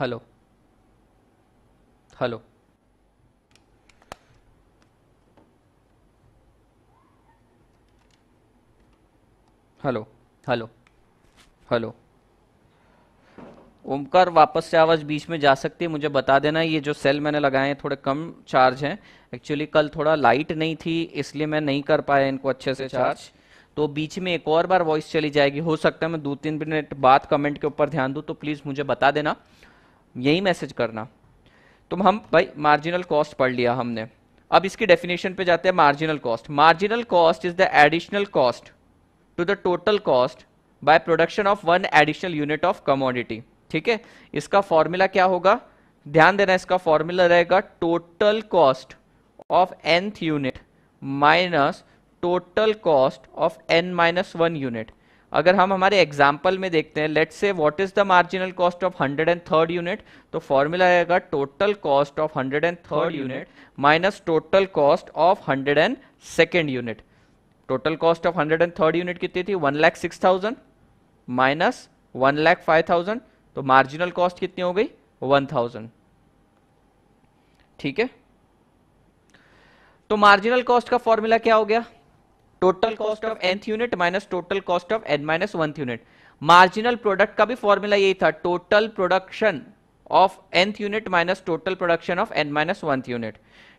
Hello hello hello hello hello Omkar वापस से आवाज़ बीच में जा सकती है मुझे बता देना ये जो सेल मैंने लगाए हैं थोड़े कम चार्ज हैं एक्चुअली कल थोड़ा लाइट नहीं थी इसलिए मैं नहीं कर पाया इनको अच्छे से चार्ज तो बीच में एक और बार वॉइस चली जाएगी हो सकता है मैं दो तीन मिनट बाद कमेंट के ऊपर ध्यान दूँ तो प्लीज़ मुझे बता देना यही मैसेज करना तुम हम भाई मार्जिनल कॉस्ट पढ़ लिया हमने अब इसकी डेफिनेशन पे जाते हैं marginal cost marginal cost is the additional cost to the total cost by production of one additional unit of commodity ठीक है इसका फॉर्मूला क्या होगा ध्यान देना इसका फॉर्मूला रहेगा total cost of nth unit minus total cost of n minus one unit अगर हम हमारे एग्जाम्पल में देखते हैं let's say what is the marginal cost of hundred and third unit तो फॉर्मूला आएगा total cost of hundred and third unit minus total cost of hundred and second unit total cost of hundred and third unit कितनी थी one lakh six thousand minus one lakh five thousand तो marginal cost कितनी हो गई one thousand ठीक है तो marginal cost का फॉर्मूला क्या हो गया total cost of nth unit minus total cost of n minus one unit marginal product का भी फॉर्मूला यही था total production of nth unit minus total production of n minus one unit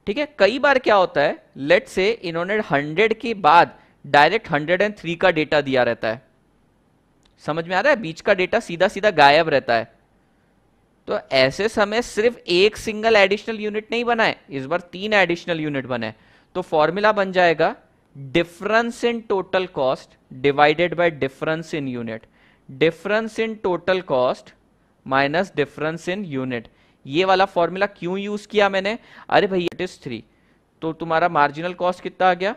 ठीक है कई बार क्या होता है लेट से इन्होंने हंड्रेड के बाद डायरेक्ट हंड्रेड एंड थ्री का डेटा दिया रहता है समझ में आ रहा है बीच का डेटा सीधा सीधा गायब रहता है तो ऐसे समय सिर्फ एक सिंगल एडिशनल यूनिट नहीं बनाए इस बार तीन एडिशनल यूनिट बनाए तो फॉर्मूला बन जाएगा difference in total cost divided by difference in unit difference in total cost minus difference in unit ये वाला फॉर्मूला क्यों यूज किया मैंने अरे भाई इट इज थ्री तो तुम्हारा मार्जिनल कॉस्ट कितना आ गया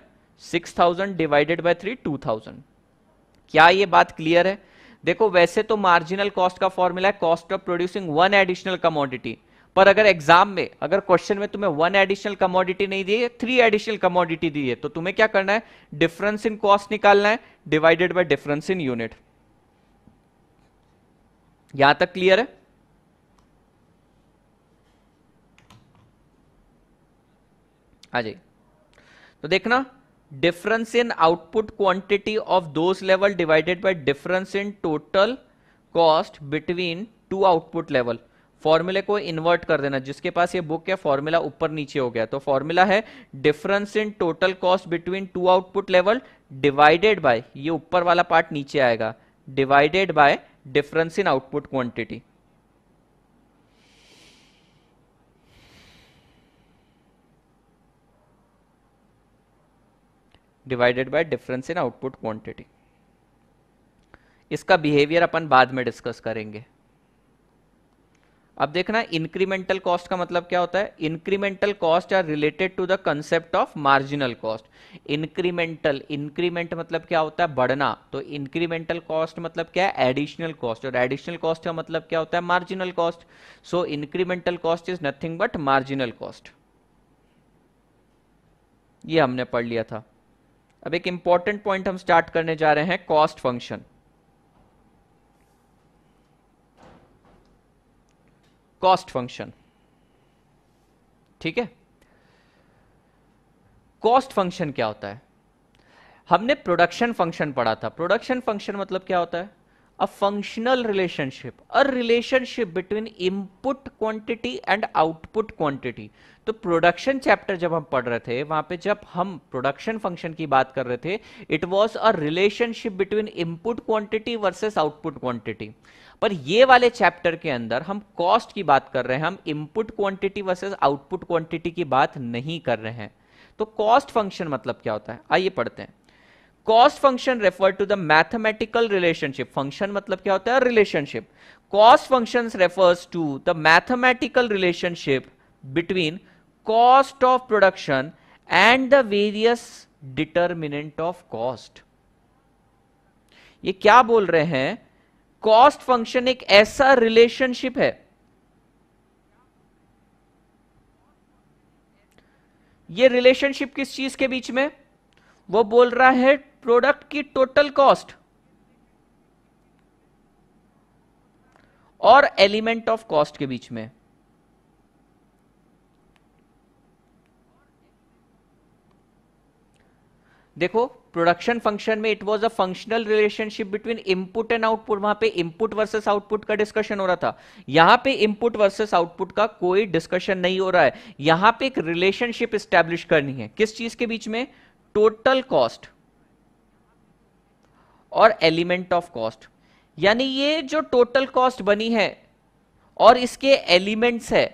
six thousand divided by three two thousand क्या ये बात क्लियर है देखो वैसे तो मार्जिनल कॉस्ट का फॉर्मूला है cost of producing one additional commodity पर अगर एग्जाम में अगर क्वेश्चन में तुम्हें वन एडिशनल कमोडिटी नहीं दी है थ्री एडिशनल कमोडिटी दी है तो तुम्हें क्या करना है डिफरेंस इन कॉस्ट निकालना है divided by difference in unit यहां तक क्लियर है आ हाँ जाइए तो देखना difference in output quantity of those level divided by difference in total cost between two output level फॉर्मूले को इन्वर्ट कर देना जिसके पास ये बुक है फॉर्मूला ऊपर नीचे हो गया तो फॉर्मूला है difference in total cost between two output level divided by ये ऊपर वाला पार्ट नीचे आएगा divided by difference in output quantity divided by difference in output quantity इसका बिहेवियर अपन बाद में डिस्कस करेंगे अब देखना इंक्रीमेंटल कॉस्ट का मतलब क्या होता है incremental cost are related to the concept of marginal cost incremental increment मतलब क्या होता है बढ़ना तो इंक्रीमेंटल कॉस्ट मतलब क्या है एडिशनल कॉस्ट और एडिशनल कॉस्ट का मतलब क्या होता है marginal cost so incremental cost is nothing but marginal cost ये हमने पढ़ लिया था अब एक इंपॉर्टेंट पॉइंट हम स्टार्ट करने जा रहे हैं कॉस्ट फंक्शन कॉस्ट फंक्शन ठीक है कॉस्ट फंक्शन क्या होता है हमने प्रोडक्शन फंक्शन पढ़ा था प्रोडक्शन फंक्शन मतलब क्या होता है a functional relationship a relationship between input quantity and output quantity तो प्रोडक्शन चैप्टर जब हम पढ़ रहे थे वहां पे जब हम प्रोडक्शन फंक्शन की बात कर रहे थे it was a relationship between input quantity versus output quantity पर ये वाले चैप्टर के अंदर हम कॉस्ट की बात कर रहे हैं हम input quantity versus output quantity की बात नहीं कर रहे हैं तो कॉस्ट फंक्शन मतलब क्या होता है आइए पढ़ते हैं cost function refer to the mathematical relationship function मतलब क्या होता है relationship cost function refers to the mathematical relationship between cost of production and the various determinant of cost ये क्या बोल रहे हैं कॉस्ट फंक्शन एक ऐसा रिलेशनशिप है ये रिलेशनशिप किस चीज के बीच में वो बोल रहा है प्रोडक्ट की टोटल कॉस्ट और एलिमेंट ऑफ कॉस्ट के बीच में देखो प्रोडक्शन फंक्शन में it was a functional relationship between input and output वहां पे इनपुट वर्सेस आउटपुट का डिस्कशन हो रहा था यहां पे इनपुट वर्सेस आउटपुट का कोई डिस्कशन नहीं हो रहा है यहां पे एक रिलेशनशिप स्टैब्लिश करनी है किस चीज के बीच में टोटल कॉस्ट और एलिमेंट ऑफ कॉस्ट यानी ये जो टोटल कॉस्ट बनी है और इसके एलिमेंट्स है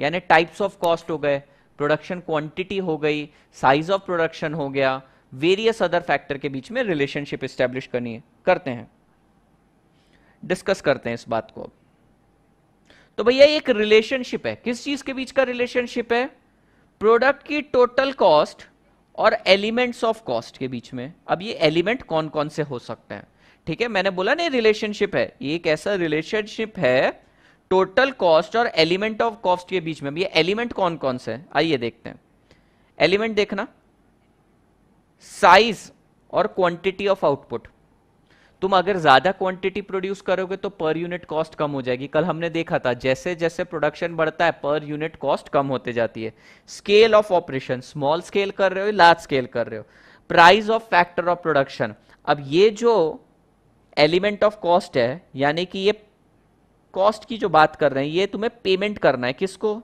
यानी टाइप्स ऑफ कॉस्ट हो गए प्रोडक्शन क्वांटिटी हो गई साइज ऑफ प्रोडक्शन हो गया वेरियस अदर फैक्टर के बीच में रिलेशनशिप स्टैब्लिश करनी है करते हैं डिस्कस करते हैं इस बात को अब तो भैया एक रिलेशनशिप है किस चीज के बीच का रिलेशनशिप है प्रोडक्ट की टोटल कॉस्ट और एलिमेंट्स ऑफ कॉस्ट के बीच में अब ये एलिमेंट कौन कौन से हो सकते हैं ठीक है मैंने बोला ना रिलेशनशिप है ये एक ऐसा रिलेशनशिप है टोटल कॉस्ट और एलिमेंट ऑफ कॉस्ट के बीच में ये एलिमेंट कौन कौन से हैं आइए देखते हैं एलिमेंट देखना साइज और क्वांटिटी ऑफ आउटपुट तुम अगर ज्यादा क्वांटिटी प्रोड्यूस करोगे तो पर यूनिट कॉस्ट कम हो जाएगी कल हमने देखा था जैसे जैसे प्रोडक्शन बढ़ता है पर यूनिट कॉस्ट कम होते जाती है scale of operation small scale कर रहे हो लार्ज स्केल कर रहे हो price of factor of production अब ये जो एलिमेंट ऑफ कॉस्ट है यानी कि ये कॉस्ट की जो बात कर रहे हैं ये तुम्हें पेमेंट करना है किसको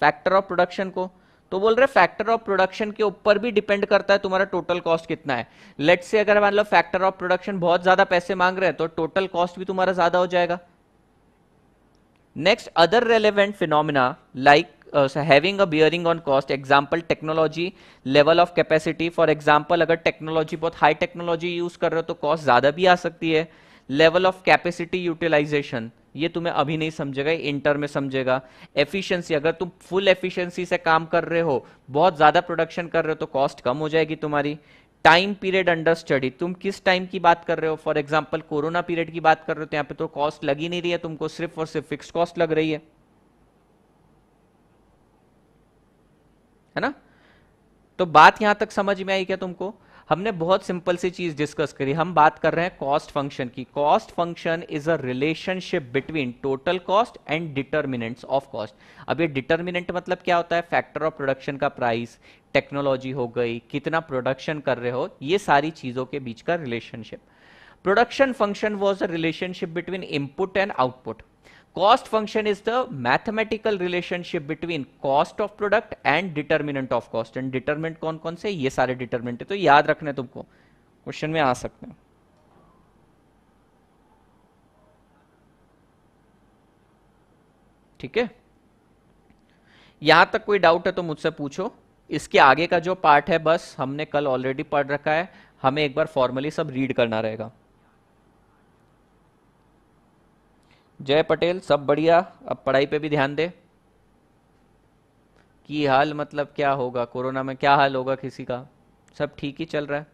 फैक्टर ऑफ प्रोडक्शन को तो बोल रहे फैक्टर ऑफ प्रोडक्शन के ऊपर भी डिपेंड करता है तुम्हारा टोटल कॉस्ट कितना है लेट से अगर मान लो फैक्टर ऑफ प्रोडक्शन बहुत ज्यादा पैसे मांग रहे हैं तो टोटल कॉस्ट भी तुम्हारा ज्यादा हो जाएगा next other relevant phenomena like having a bearing on cost example technology level of capacity for example अगर टेक्नोलॉजी बहुत हाई टेक्नोलॉजी यूज कर रहे हो तो कॉस्ट ज़्यादा भी आ सकती है लेवल ऑफ कैपेसिटी यूटिलाइजेशन ये तुम्हें अभी नहीं समझेगा इंटर में समझेगा एफिशिएंसी अगर तुम फुल एफिशिएंसी से काम कर रहे हो बहुत ज़्यादा प्रोडक्शन कर रहे हो तो कॉस्ट कम हो जाएगी तुम्हारी टाइम पीरियड अंडर स्टडी तुम किस टाइम की बात कर रहे हो फॉर एग्जाम्पल कोरोना पीरियड की बात कर रहे हो तो यहाँ पे तो कॉस्ट लगी नहीं रही है तुमको सिर्फ और सिर्फ फिक्स कॉस्ट लग रही है है ना तो बात यहां तक समझ में आई क्या तुमको हमने बहुत सिंपल सी चीज डिस्कस करी हम बात कर रहे हैं कॉस्ट फंक्शन की cost function is a relationship between total cost and determinants of cost अब ये डिटर्मिनेंट मतलब क्या होता है फैक्टर ऑफ प्रोडक्शन का प्राइस टेक्नोलॉजी हो गई कितना प्रोडक्शन कर रहे हो ये सारी चीजों के बीच का relationship production function was a relationship between input and output cost function is the mathematical relationship between cost of product and determinant of cost and determinant कौन कौन से ये सारे determinant है तो याद रखने तुमको क्वेश्चन में आ सकते हैं ठीक है यहां तक कोई डाउट है तो मुझसे पूछो इसके आगे का जो पार्ट है बस हमने कल ऑलरेडी पढ़ रखा है हमें एक बार फॉर्मली सब रीड करना रहेगा जय पटेल सब बढ़िया अब पढ़ाई पे भी ध्यान दे की हाल मतलब क्या होगा कोरोना में क्या हाल होगा किसी का सब ठीक ही चल रहा है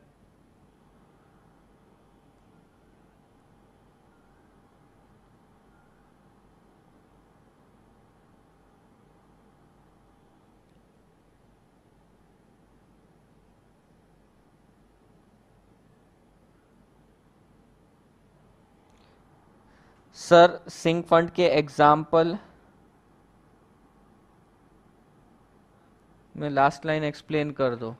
सर सिंह फंड के एग्जाम्पल में लास्ट लाइन एक्सप्लेन कर दो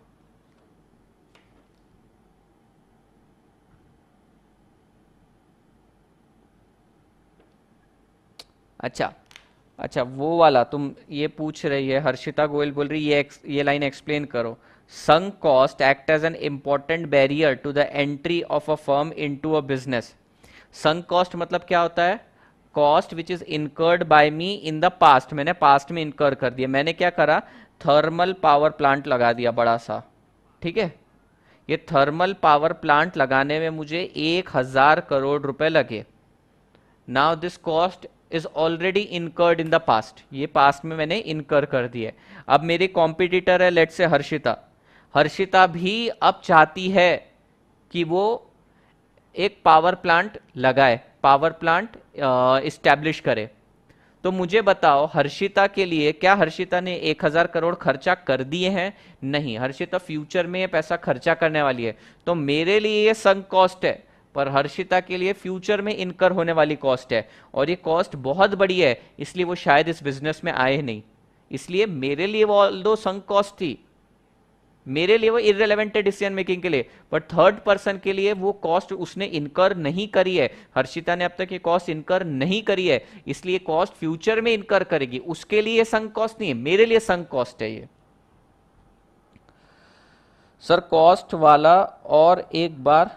अच्छा अच्छा वो वाला तुम ये पूछ रही है हर्षिता गोयल बोल रही है ये ये लाइन एक्सप्लेन करो sunk cost act as an important barrier to the entry of a firm into a business sunk cost मतलब क्या होता है cost which is incurred by me in the past मैंने पास्ट में इनकर कर दिया मैंने क्या करा थर्मल पावर प्लांट लगा दिया बड़ा सा ठीक है ये थर्मल पावर प्लांट लगाने में मुझे एक हजार करोड़ रुपए लगे now this cost is already incurred in the past ये पास्ट में मैंने इनकर कर दिए अब मेरी कॉम्पिटिटर है लेट से हर्षिता हर्षिता भी अब चाहती है कि वो एक पावर प्लांट लगाए पावर प्लांट इस्टेब्लिश करे तो मुझे बताओ हर्षिता के लिए क्या हर्षिता ने एक हजार करोड़ खर्चा कर दिए हैं नहीं हर्षिता फ्यूचर में ये पैसा खर्चा करने वाली है तो मेरे लिए ये संक कॉस्ट है पर हर्षिता के लिए फ्यूचर में इनकर होने वाली कॉस्ट है और ये कॉस्ट बहुत बड़ी है इसलिए वो शायद इस बिजनेस में आए नहीं इसलिए मेरे लिए वो ऑल दो संक कॉस्ट थी मेरे लिए वो इरेलीवेंट है डिसीजन मेकिंग के लिए बट थर्ड पर्सन के लिए वो कॉस्ट उसने इनकर नहीं करी है हर्षिता ने अब तक ये कॉस्ट इनकर नहीं करी है इसलिए कॉस्ट फ्यूचर में इनकर करेगी उसके लिए संघ कॉस्ट नहीं है मेरे लिए संग कॉस्ट है ये सर कॉस्ट वाला और एक बार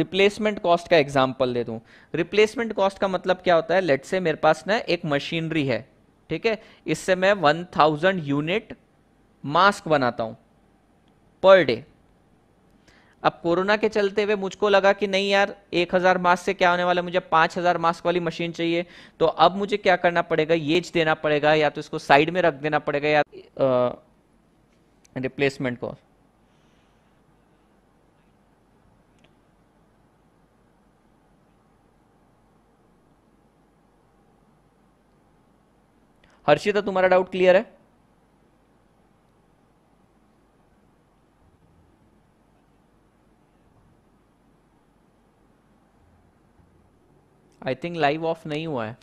रिप्लेसमेंट कॉस्ट का एग्जाम्पल दे दूं रिप्लेसमेंट कॉस्ट का मतलब क्या होता है लेट से मेरे पास ना एक मशीनरी है ठीक है इससे मैं वन थाउजेंड यूनिट मास्क बनाता हूं पर डे अब कोरोना के चलते हुए मुझको लगा कि नहीं यार एक हज़ार मास्क से क्या होने वाला मुझे पांच हज़ार मास्क वाली मशीन चाहिए तो अब मुझे क्या करना पड़ेगा येज देना पड़ेगा या तो इसको साइड में रख देना पड़ेगा या रिप्लेसमेंट को हर्षिता तो तुम्हारा डाउट क्लियर है आई थिंक लाइव ऑफ नहीं हुआ है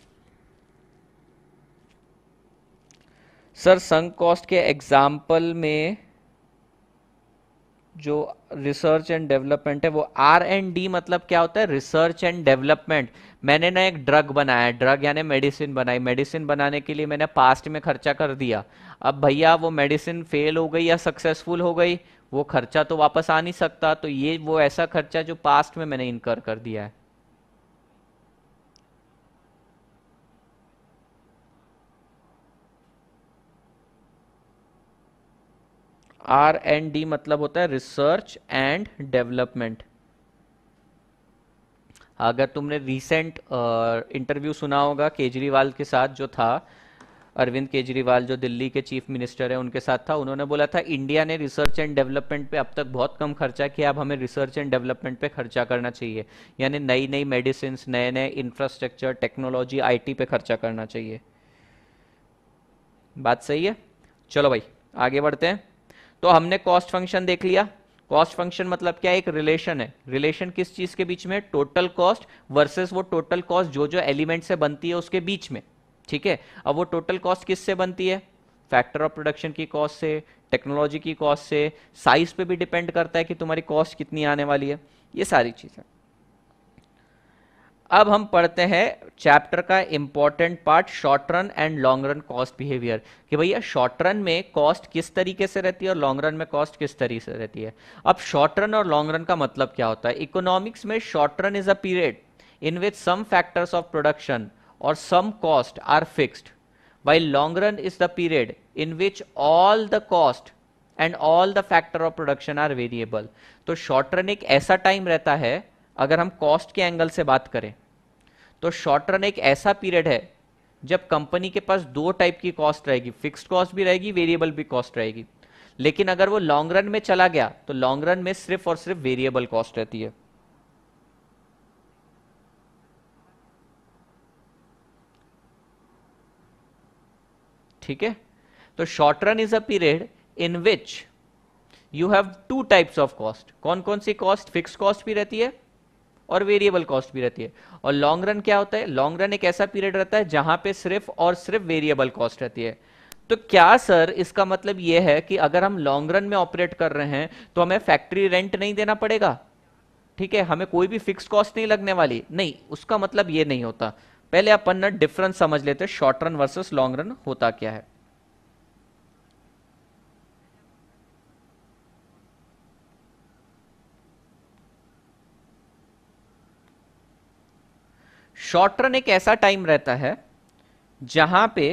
सर संक कॉस्ट के एग्जाम्पल में जो रिसर्च एंड डेवलपमेंट है वो आर एंड डी मतलब क्या होता है रिसर्च एंड डेवलपमेंट मैंने ना एक ड्रग बनाया ड्रग यानी मेडिसिन बनाई मेडिसिन बनाने के लिए मैंने पास्ट में खर्चा कर दिया अब भैया वो मेडिसिन फेल हो गई या सक्सेसफुल हो गई वो खर्चा तो वापस आ नहीं सकता तो ये वो ऐसा खर्चा जो पास्ट में मैंने इनकर कर दिया है आर एंड डी मतलब होता है रिसर्च एंड डेवलपमेंट अगर तुमने रिसेंट इंटरव्यू सुना होगा केजरीवाल के साथ जो था अरविंद केजरीवाल जो दिल्ली के चीफ मिनिस्टर है उनके साथ था उन्होंने बोला था इंडिया ने रिसर्च एंड डेवलपमेंट पे अब तक बहुत कम खर्चा किया अब हमें रिसर्च एंड डेवलपमेंट पे खर्चा करना चाहिए यानी नई नई मेडिसिन नए नए इंफ्रास्ट्रक्चर टेक्नोलॉजी आईटी पे खर्चा करना चाहिए बात सही है चलो भाई आगे बढ़ते हैं तो हमने कॉस्ट फंक्शन देख लिया कॉस्ट फंक्शन मतलब क्या एक रिलेशन है रिलेशन किस चीज के बीच में टोटल कॉस्ट वर्सेस वो टोटल कॉस्ट जो जो एलिमेंट से बनती है उसके बीच में ठीक है अब वो टोटल कॉस्ट किससे बनती है फैक्टर ऑफ प्रोडक्शन की कॉस्ट से टेक्नोलॉजी की कॉस्ट से साइज पे भी डिपेंड करता है कि तुम्हारी कॉस्ट कितनी आने वाली है ये सारी चीज़ें अब हम पढ़ते हैं चैप्टर का important part short run and long run cost behaviour कि भैया शॉर्ट रन में कॉस्ट किस तरीके से रहती है और लॉन्ग रन में कॉस्ट किस तरीके से रहती है अब शॉर्ट रन और लॉन्ग रन का मतलब क्या होता है इकोनॉमिक्स में short run is a period in which some factors of production और some cost are fixed why long run is the period in which all the cost and all the factor of production are variable तो short run एक ऐसा time रहता है अगर हम cost के angle से बात करें तो शॉर्ट रन एक ऐसा पीरियड है जब कंपनी के पास दो टाइप की कॉस्ट रहेगी फिक्स्ड कॉस्ट भी रहेगी वेरिएबल भी कॉस्ट रहेगी लेकिन अगर वो लॉन्ग रन में चला गया तो लॉन्ग रन में सिर्फ और सिर्फ वेरिएबल कॉस्ट रहती है ठीक है तो short run is a period in which you have two types of cost कौन कौन सी कॉस्ट फिक्स कॉस्ट भी रहती है और वेरिएबल कॉस्ट भी रहती है और लॉन्ग रन क्या होता है लॉन्ग रन एक ऐसा पीरियड रहता है जहां पे सिर्फ और सिर्फ वेरिएबल कॉस्ट रहती है तो क्या सर इसका मतलब यह है कि अगर हम लॉन्ग रन में ऑपरेट कर रहे हैं तो हमें फैक्ट्री रेंट नहीं देना पड़ेगा ठीक है हमें कोई भी फिक्स कॉस्ट नहीं लगने वाली नहीं उसका मतलब यह नहीं होता पहले अपन डिफरेंस समझ लेते short run versus long run होता क्या है शॉर्ट रन एक ऐसा टाइम रहता है जहां पे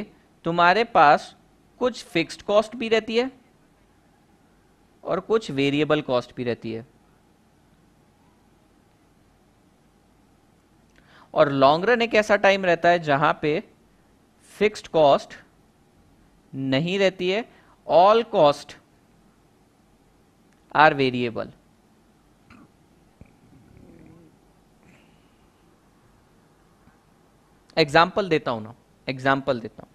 तुम्हारे पास कुछ फिक्स्ड कॉस्ट भी रहती है और कुछ वेरिएबल कॉस्ट भी रहती है और लॉन्ग रन एक ऐसा टाइम रहता है जहां पे फिक्स्ड कॉस्ट नहीं रहती है all cost are variable example देता हूं ना एग्जाम्पल देता हूं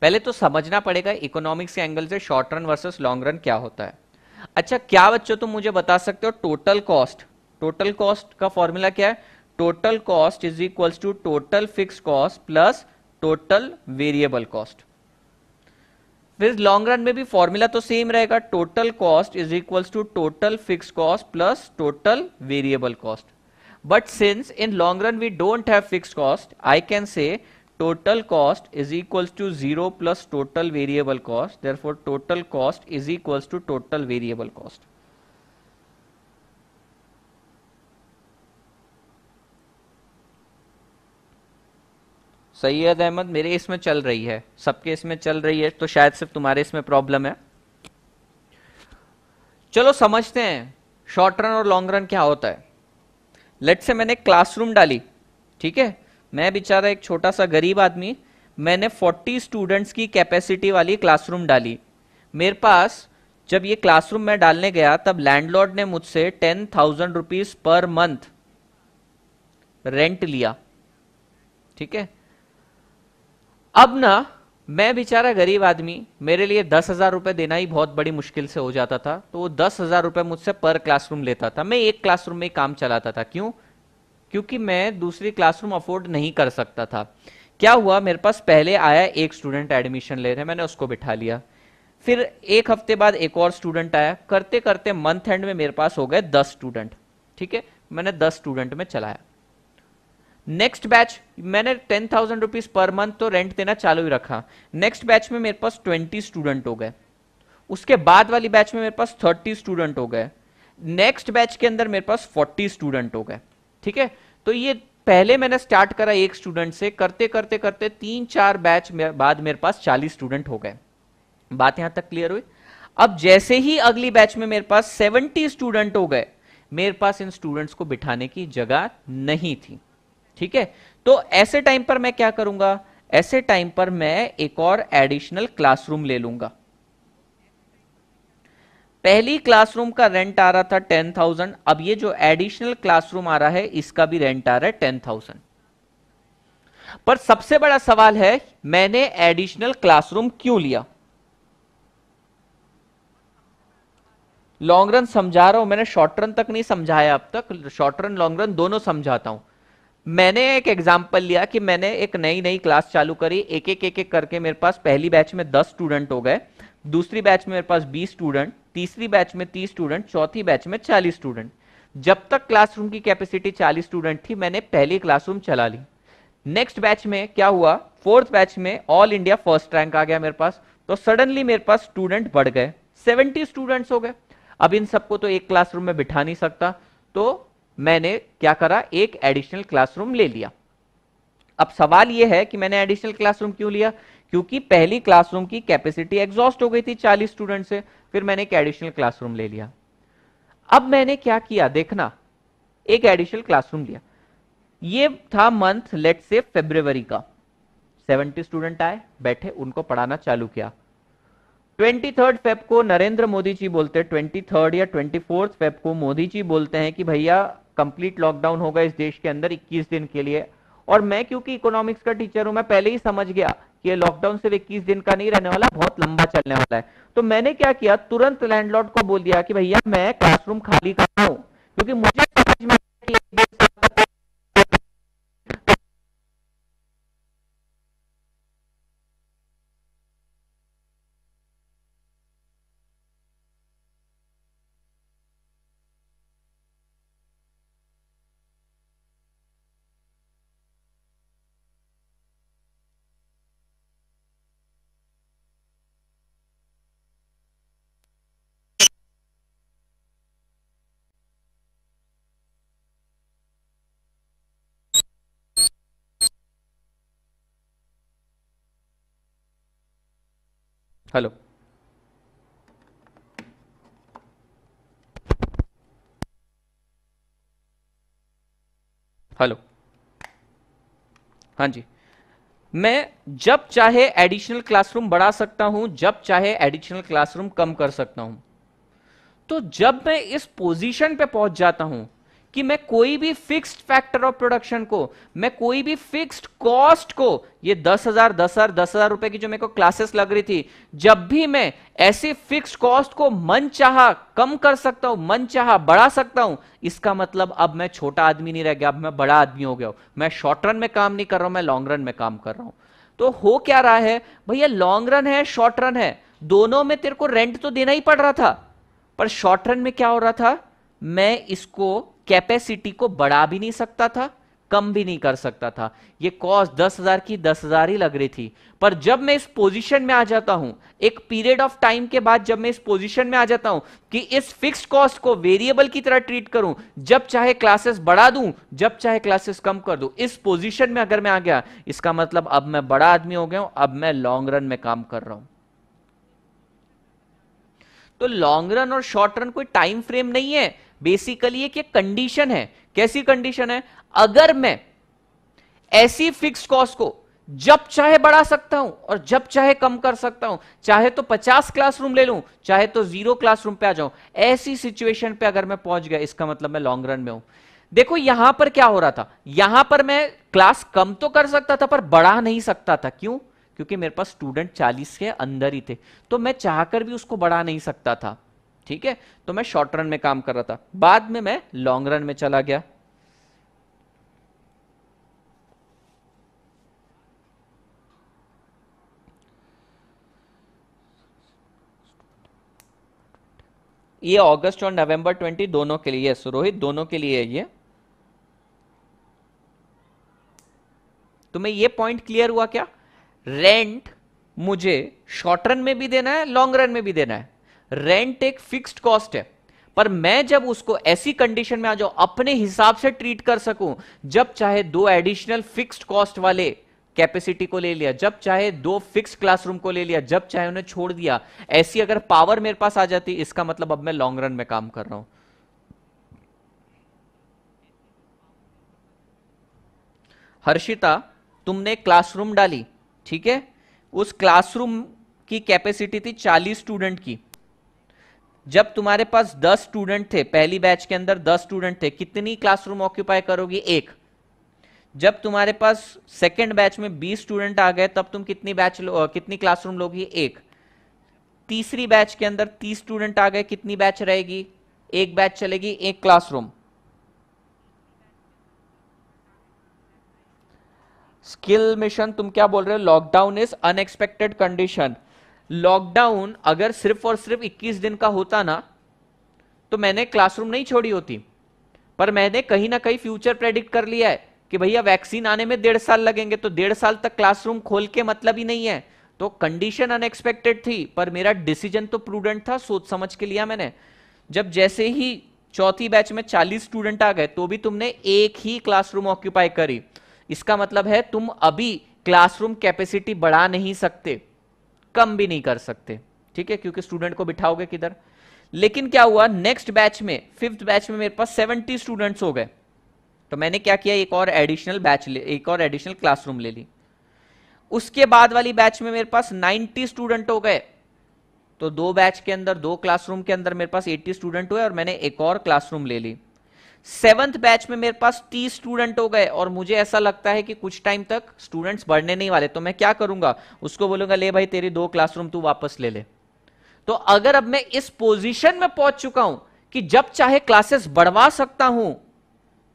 पहले तो समझना पड़ेगा इकोनॉमिक्स के एंगल से short run versus long run क्या होता है अच्छा क्या बच्चों तुम मुझे बता सकते हो टोटल कॉस्ट टोटल कॉस्ट का फॉर्मूला क्या है total cost is equal to total fix cost plus total variable cost फिर लॉन्ग रन में भी फॉर्मूला तो सेम रहेगा total cost is equal to total fix cost plus total variable cost But since in long run we don't have fixed cost, I can say total cost is equals to 0 plus total variable cost. Therefore, total cost is equals to total variable cost. Syed Ahmed मेरे इसमें चल रही है सबके इसमें चल रही है तो शायद सिर्फ तुम्हारे इसमें प्रॉब्लम है चलो समझते हैं शॉर्ट रन और लॉन्ग रन क्या होता है लेट से मैंने क्लासरूम डाली ठीक है मैं बेचारा एक छोटा सा गरीब आदमी मैंने 40 स्टूडेंट्स की कैपेसिटी वाली क्लासरूम डाली मेरे पास जब ये क्लासरूम में डालने गया तब लैंडलॉर्ड ने मुझसे ten thousand rupees per month rent लिया ठीक है अब ना मैं बेचारा गरीब आदमी मेरे लिए दस हजार रुपये देना ही बहुत बड़ी मुश्किल से हो जाता था तो वो दस हजार रुपये मुझसे पर क्लासरूम लेता था मैं एक क्लासरूम में काम चलाता था क्यों क्योंकि मैं दूसरी क्लासरूम अफोर्ड नहीं कर सकता था क्या हुआ मेरे पास पहले आया एक स्टूडेंट एडमिशन ले रहे मैंने उसको बिठा लिया फिर एक हफ्ते बाद एक और स्टूडेंट आया करते करते मंथ एंड में मेरे पास हो गए दस स्टूडेंट ठीक है मैंने दस स्टूडेंट में चलाया नेक्स्ट बैच मैंने ten thousand rupees per month तो रेंट देना चालू ही रखा नेक्स्ट बैच में मेरे पास ट्वेंटी स्टूडेंट हो गए उसके बाद वाली बैच में मेरे पास थर्टी स्टूडेंट हो गए नेक्स्ट बैच के अंदर मेरे पास फोर्टी स्टूडेंट हो गए ठीक है तो ये पहले मैंने स्टार्ट करा एक स्टूडेंट से करते करते करते तीन चार बैच बाद मेरे पास चालीस स्टूडेंट हो गए बात यहां तक क्लियर हुई अब जैसे ही अगली बैच में मेरे पास सेवेंटी स्टूडेंट हो गए मेरे पास इन स्टूडेंट्स को बिठाने की जगह नहीं थी ठीक है तो ऐसे टाइम पर मैं क्या करूंगा ऐसे टाइम पर मैं एक और एडिशनल क्लासरूम ले लूंगा पहली क्लासरूम का रेंट आ रहा था टेन थाउजेंड अब ये जो एडिशनल क्लासरूम आ रहा है इसका भी रेंट आ रहा है टेन थाउजेंड पर सबसे बड़ा सवाल है मैंने एडिशनल क्लासरूम क्यों लिया लॉन्ग रन समझा रहा हूं मैंने शॉर्ट रन तक नहीं समझाया अब तक शॉर्ट रन लॉन्ग रन दोनों समझाता हूं मैंने एक एग्जाम्पल लिया कि मैंने एक नई नई क्लास चालू करी एक एक एक एक करके मेरे पास पहली बैच में दस स्टूडेंट हो गए दूसरी बैच में मेरे पास बीस स्टूडेंट तीसरी बैच में तीस स्टूडेंट चौथी बैच में चालीस स्टूडेंट जब तक क्लासरूम की कैपेसिटी चालीस स्टूडेंट थी मैंने पहली क्लासरूम चला ली नेक्स्ट बैच में क्या हुआ फोर्थ बैच में ऑल इंडिया फर्स्ट रैंक आ गया मेरे पास तो सडनली मेरे पास स्टूडेंट बढ़ गए सेवेंटी स्टूडेंट्स हो गए अब इन सबको तो एक क्लासरूम में बिठा नहीं सकता तो मैंने क्या करा एक एडिशनल क्लासरूम ले लिया अब सवाल यह है कि मैंने एडिशनल क्लासरूम क्यों लिया क्योंकि पहली क्लासरूम की कैपेसिटी एग्जॉस्ट हो गई थी 40 स्टूडेंट से फिर मैंने एक एडिशनल क्लासरूम ले लिया अब मैंने क्या किया देखना एक एडिशनल क्लासरूम लिया ये था मंथ लेट से फेब्रवरी का 70 स्टूडेंट आए बैठे उनको पढ़ाना चालू किया ट्वेंटी थर्ड फेब को नरेंद्र मोदी जी बोलते ट्वेंटी थर्ड या ट्वेंटी फोर्थ फेब को मोदी जी बोलते हैं कि भैया कंप्लीट लॉकडाउन होगा इस देश के अंदर 21 दिन के लिए और मैं क्योंकि इकोनॉमिक्स का टीचर हूं मैं पहले ही समझ गया कि ये लॉकडाउन सिर्फ इक्कीस दिन का नहीं रहने वाला बहुत लंबा चलने वाला है तो मैंने क्या किया तुरंत लैंडलॉर्ड को बोल दिया कि भैया मैं क्लासरूम खाली कर रहा हूँ क्योंकि मुझे समझ में हेलो हेलो हाँ जी मैं जब चाहे एडिशनल क्लासरूम बढ़ा सकता हूं जब चाहे एडिशनल क्लासरूम कम कर सकता हूं तो जब मैं इस पोजीशन पे पहुंच जाता हूं कि मैं कोई भी फिक्स्ड फैक्टर ऑफ प्रोडक्शन को मैं कोई भी फिक्स्ड कॉस्ट को ये दस हजार दस हजार दस हजार रुपए की जो मेरे को क्लासेस लग रही थी जब भी मैं ऐसी फिक्स्ड कॉस्ट को मन चाह कम कर सकता हूं मन चाह बढ़ा सकता हूं इसका मतलब अब मैं छोटा आदमी नहीं रह गया अब मैं बड़ा आदमी हो गया हूं मैं शॉर्ट रन में काम नहीं कर रहा हूं मैं लॉन्ग रन में काम कर रहा हूं तो हो क्या रहा है भैया लॉन्ग रन है शॉर्ट रन है दोनों में तेरे को रेंट तो देना ही पड़ रहा था पर शॉर्ट रन में क्या हो रहा था मैं इसको कैपेसिटी को बढ़ा भी नहीं सकता था कम भी नहीं कर सकता था ये कॉस्ट दस हजार की दस हजार ही लग रही थी पर जब मैं इस पोजीशन में आ जाता हूं एक पीरियड ऑफ टाइम के बाद जब मैं इस पोजीशन में आ जाता हूं कि इस फिक्स कॉस्ट को वेरिएबल की तरह ट्रीट करूं जब चाहे क्लासेस बढ़ा दूं जब चाहे क्लासेस कम कर दूं इस पोजीशन में अगर मैं आ गया इसका मतलब अब मैं बड़ा आदमी हो गया हूं अब मैं लॉन्ग रन में काम कर रहा हूं तो लॉन्ग रन और शॉर्ट रन कोई टाइम फ्रेम नहीं है बेसिकली एक कंडीशन है कैसी कंडीशन है अगर मैं ऐसी फिक्स कॉस्ट को जब चाहे बढ़ा सकता हूं और जब चाहे कम कर सकता हूं चाहे तो 50 क्लासरूम ले लूं चाहे तो जीरो क्लासरूम पे आ जाऊं ऐसी सिचुएशन पे अगर मैं पहुंच गया इसका मतलब मैं लॉन्ग रन में हूं देखो यहां पर क्या हो रहा था यहां पर मैं क्लास कम तो कर सकता था पर बढ़ा नहीं सकता था क्यों क्योंकि मेरे पास स्टूडेंट 40 के अंदर ही थे तो मैं चाहकर भी उसको बढ़ा नहीं सकता था ठीक है तो मैं शॉर्ट रन में काम कर रहा था बाद में मैं लॉन्ग रन में चला गया ये अगस्त और नवंबर 20 दोनों के लिए रोहित दोनों के लिए है ये तुम्हें ये पॉइंट क्लियर हुआ क्या रेंट मुझे शॉर्ट रन में भी देना है लॉन्ग रन में भी देना है रेंट एक फिक्स्ड कॉस्ट है पर मैं जब उसको ऐसी कंडीशन में आ जाऊं अपने हिसाब से ट्रीट कर सकूं जब चाहे दो एडिशनल फिक्स्ड कॉस्ट वाले कैपेसिटी को ले लिया जब चाहे दो फिक्स क्लासरूम को ले लिया जब चाहे उन्हें छोड़ दिया ऐसी अगर पावर मेरे पास आ जाती इसका मतलब अब मैं लॉन्ग रन में काम कर रहा हूं हर्षिता तुमने क्लासरूम डाली ठीक है उस क्लासरूम की कैपेसिटी थी 40 स्टूडेंट की जब तुम्हारे पास 10 स्टूडेंट थे पहली बैच के अंदर 10 स्टूडेंट थे कितनी क्लासरूम ऑक्यूपाई करोगी एक जब तुम्हारे पास सेकेंड बैच में 20 स्टूडेंट आ गए तब तुम कितनी बैच लो, कितनी क्लासरूम लोगी एक तीसरी बैच के अंदर 30 स्टूडेंट आ गए कितनी बैच रहेगी एक बैच चलेगी एक क्लासरूम स्किल मिशन तुम क्या बोल रहे हो lockdown is unexpected condition lockdown अगर सिर्फ और सिर्फ 21 दिन का होता ना तो मैंने क्लासरूम नहीं छोड़ी होती पर मैंने कहीं ना कहीं फ्यूचर प्रेडिक्ट कर लिया है कि भैया वैक्सीन आने में डेढ़ साल लगेंगे तो डेढ़ साल तक क्लासरूम खोल के मतलब ही नहीं है तो कंडीशन अनएक्सपेक्टेड थी पर मेरा डिसीजन तो प्रूडेंट था सोच समझ के लिया मैंने जब जैसे ही चौथी बैच में 40 स्टूडेंट आ गए तो भी तुमने एक ही क्लासरूम ऑक्यूपाई करी इसका मतलब है तुम अभी क्लासरूम कैपेसिटी बढ़ा नहीं सकते कम भी नहीं कर सकते ठीक है क्योंकि स्टूडेंट को बिठाओगे किधर लेकिन क्या हुआ नेक्स्ट बैच में फिफ्थ बैच में मेरे पास सेवेंटी स्टूडेंट्स हो गए तो मैंने क्या किया एक और एडिशनल बैच ले एक और एडिशनल क्लासरूम ले ली उसके बाद वाली बैच में मेरे पास नाइनटी स्टूडेंट हो गए तो दो बैच के अंदर दो क्लासरूम के अंदर मेरे पास एट्टी स्टूडेंट हुए और मैंने एक और क्लासरूम ले ली सेवंथ बैच में मेरे पास तीस स्टूडेंट हो गए और मुझे ऐसा लगता है कि कुछ टाइम तक स्टूडेंट्स बढ़ने नहीं वाले तो मैं क्या करूंगा उसको बोलूंगा ले भाई तेरी दो क्लासरूम तू वापस ले ले तो अगर अब मैं इस पोजीशन में पहुंच चुका हूं कि जब चाहे क्लासेस बढ़वा सकता हूं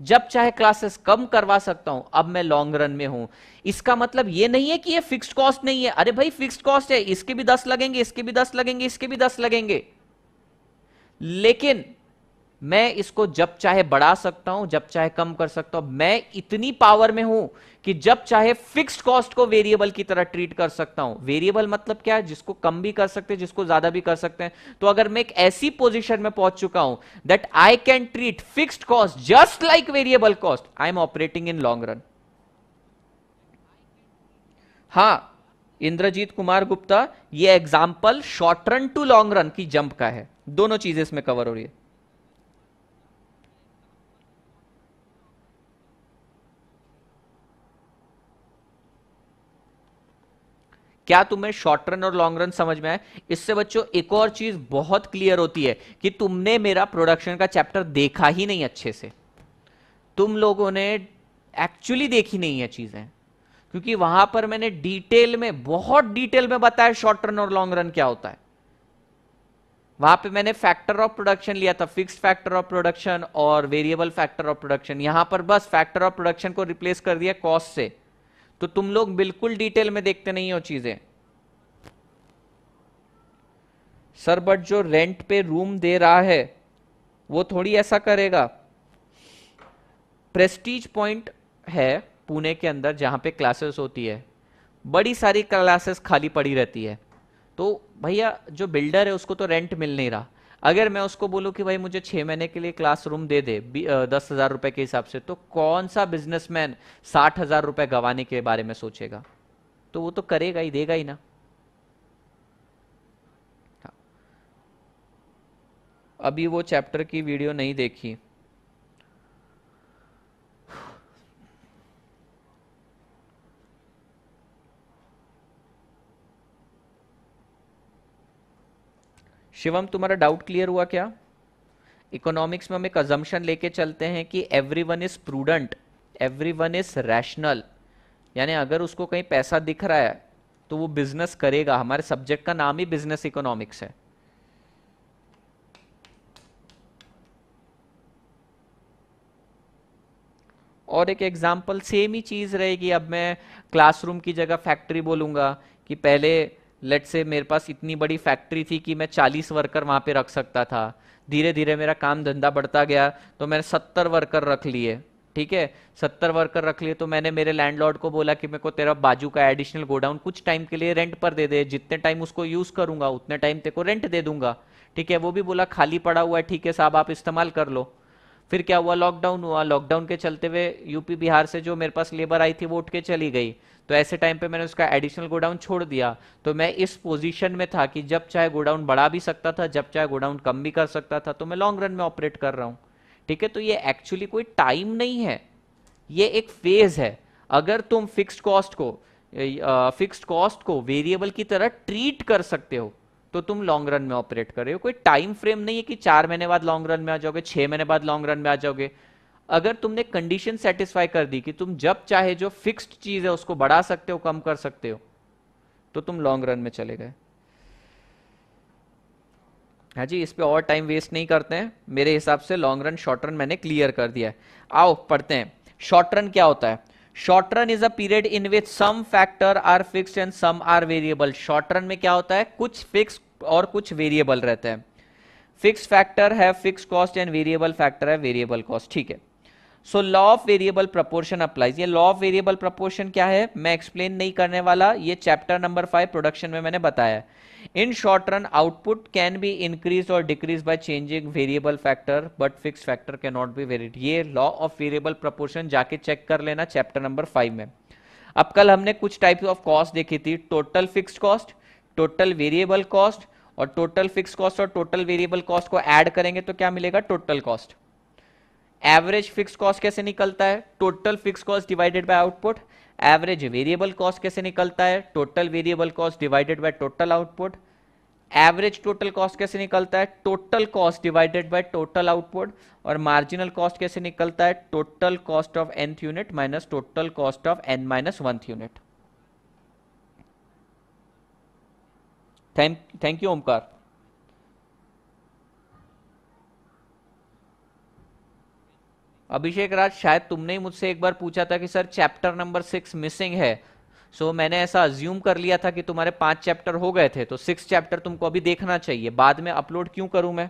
जब चाहे क्लासेस कम करवा सकता हूं अब मैं लॉन्ग रन में हूं इसका मतलब यह नहीं है कि यह फिक्स कॉस्ट नहीं है अरे भाई फिक्स कॉस्ट है इसके भी दस लगेंगे इसके भी दस लगेंगे इसके भी दस लगेंगे लेकिन मैं इसको जब चाहे बढ़ा सकता हूं जब चाहे कम कर सकता हूं मैं इतनी पावर में हूं कि जब चाहे फिक्स्ड कॉस्ट को वेरिएबल की तरह ट्रीट कर सकता हूं वेरिएबल मतलब क्या है जिसको कम भी कर सकते हैं जिसको ज्यादा भी कर सकते हैं तो अगर मैं एक ऐसी पोजीशन में पहुंच चुका हूं that I can treat fixed cost just like variable cost I am operating in long run हां इंद्रजीत कुमार गुप्ता यह example short run to long run की जंप का है दोनों चीजें इसमें कवर हो रही है क्या तुम्हें शॉर्ट रन और लॉन्ग रन समझ में आए इससे बच्चों एक और चीज बहुत क्लियर होती है कि तुमने मेरा प्रोडक्शन का चैप्टर देखा ही नहीं अच्छे से तुम लोगों ने एक्चुअली देखी नहीं है चीजें क्योंकि वहां पर मैंने डिटेल में बहुत डिटेल में बताया शॉर्ट रन और लॉन्ग रन क्या होता है वहां पे मैंने फैक्टर ऑफ प्रोडक्शन लिया था फिक्स फैक्टर ऑफ प्रोडक्शन और वेरिएबल फैक्टर ऑफ प्रोडक्शन यहां पर बस फैक्टर ऑफ प्रोडक्शन को रिप्लेस कर दिया कॉस्ट से तो तुम लोग बिल्कुल डिटेल में देखते नहीं हो चीजें सर बट जो रेंट पे रूम दे रहा है वो थोड़ी ऐसा करेगा प्रेस्टीज पॉइंट है पुणे के अंदर जहां पे क्लासेस होती है बड़ी सारी क्लासेस खाली पड़ी रहती है तो भैया जो बिल्डर है उसको तो रेंट मिल नहीं रहा अगर मैं उसको बोलूं कि भाई मुझे छह महीने के लिए क्लासरूम दे दे दस हज़ार रुपए के हिसाब से तो कौन सा बिजनेसमैन साठ हज़ार रुपए गंवाने के बारे में सोचेगा तो वो तो करेगा ही देगा ही ना हाँ। अभी वो चैप्टर की वीडियो नहीं देखी शिवम तुम्हारा डाउट क्लियर हुआ क्या इकोनॉमिक्स में हम एक अजम्पन लेके चलते हैं कि every one is prudent every one is rational यानी अगर उसको कहीं पैसा दिख रहा है तो वो बिजनेस करेगा हमारे सब्जेक्ट का नाम ही बिजनेस इकोनॉमिक्स है और एक एग्जाम्पल सेम ही चीज़ रहेगी अब मैं क्लासरूम की जगह फैक्ट्री बोलूंगा कि पहले लेट से मेरे पास इतनी बड़ी फैक्ट्री थी कि मैं चालीस वर्कर वहां पे रख सकता था धीरे धीरे मेरा काम धंधा बढ़ता गया तो मैंने सत्तर वर्कर रख लिए ठीक है सत्तर वर्कर रख लिए तो मैंने मेरे लैंडलॉर्ड को बोला कि मेरे को तेरा बाजू का एडिशनल गोडाउन कुछ टाइम के लिए रेंट पर दे दे जितने टाइम उसको यूज़ करूंगा उतने टाइम तेरे को रेंट दे दूंगा ठीक है वो भी बोला खाली पड़ा हुआ है ठीक है साहब आप इस्तेमाल कर लो फिर क्या हुआ लॉकडाउन हुआ लॉकडाउन के चलते हुए यूपी बिहार से जो मेरे पास लेबर आई थी वो उठ के चली गई तो ऐसे टाइम पे मैंने उसका एडिशनल गोडाउन छोड़ दिया तो मैं इस पोजीशन में था कि जब चाहे गोडाउन बढ़ा भी सकता था जब चाहे गोडाउन कम भी कर सकता था तो मैं लॉन्ग रन में ऑपरेट कर रहा हूँ ठीक है तो ये एक्चुअली कोई टाइम नहीं है ये एक फेज है अगर तुम फिक्स कॉस्ट को फिक्सड कॉस्ट को वेरिएबल की तरह ट्रीट कर सकते हो तो तुम लॉन्ग रन में ऑपरेट कर रहे हो कोई टाइम फ्रेम नहीं है कि चार महीने बाद लॉन्ग रन में आ जाओगे छह महीने बाद लॉन्ग रन में आ जाओगे अगर तुमने कंडीशन सेटिस्फाई कर दी कि तुम जब चाहे जो फिक्स्ड चीज है उसको बढ़ा सकते हो कम कर सकते हो तो तुम लॉन्ग रन में चले गए हाँ जी इस पे और टाइम वेस्ट नहीं करते हैं मेरे हिसाब से लॉन्ग रन शॉर्ट रन मैंने क्लियर कर दिया है आओ पढ़ते हैं शॉर्ट रन क्या होता है short run is a period in which some factor are fix and some are variable short run में क्या होता है कुछ फिक्स और कुछ वेरिएबल रहते हैं फिक्स फैक्टर है fix cost and variable factor है वेरिएबल कॉस्ट ठीक है so law of variable proportion applies ये लॉ ऑफ वेरिएबल प्रपोर्शन क्या है मैं एक्सप्लेन नहीं करने वाला ये चैप्टर नंबर फाइव प्रोडक्शन में मैंने बताया in short run output can be increase और decrease by changing variable factor but fix factor can not be varied ये लॉ ऑफ वेरिएबल प्रपोर्शन जाके चेक कर लेना चैप्टर नंबर फाइव में अब कल हमने कुछ टाइप ऑफ कॉस्ट देखी थी total fix cost total variable cost और टोटल फिक्स कॉस्ट और टोटल वेरिएबल कॉस्ट को एड करेंगे तो क्या मिलेगा total cost average fix cost कैसे निकलता है total fix cost divided by output average variable cost कैसे निकलता है total variable cost divided by total output average total cost कैसे निकलता है total cost divided by total output और मार्जिनल कॉस्ट कैसे निकलता है total cost of nth unit minus total cost of n minus one unit thank you Omkar Abhishek Raj शायद तुमने ही मुझसे एक बार पूछा था कि sir chapter number six missing है सो so, मैंने ऐसा अज्यूम कर लिया था कि तुम्हारे पांच चैप्टर हो गए थे तो सिक्स चैप्टर तुमको अभी देखना चाहिए बाद में अपलोड क्यों करूं मैं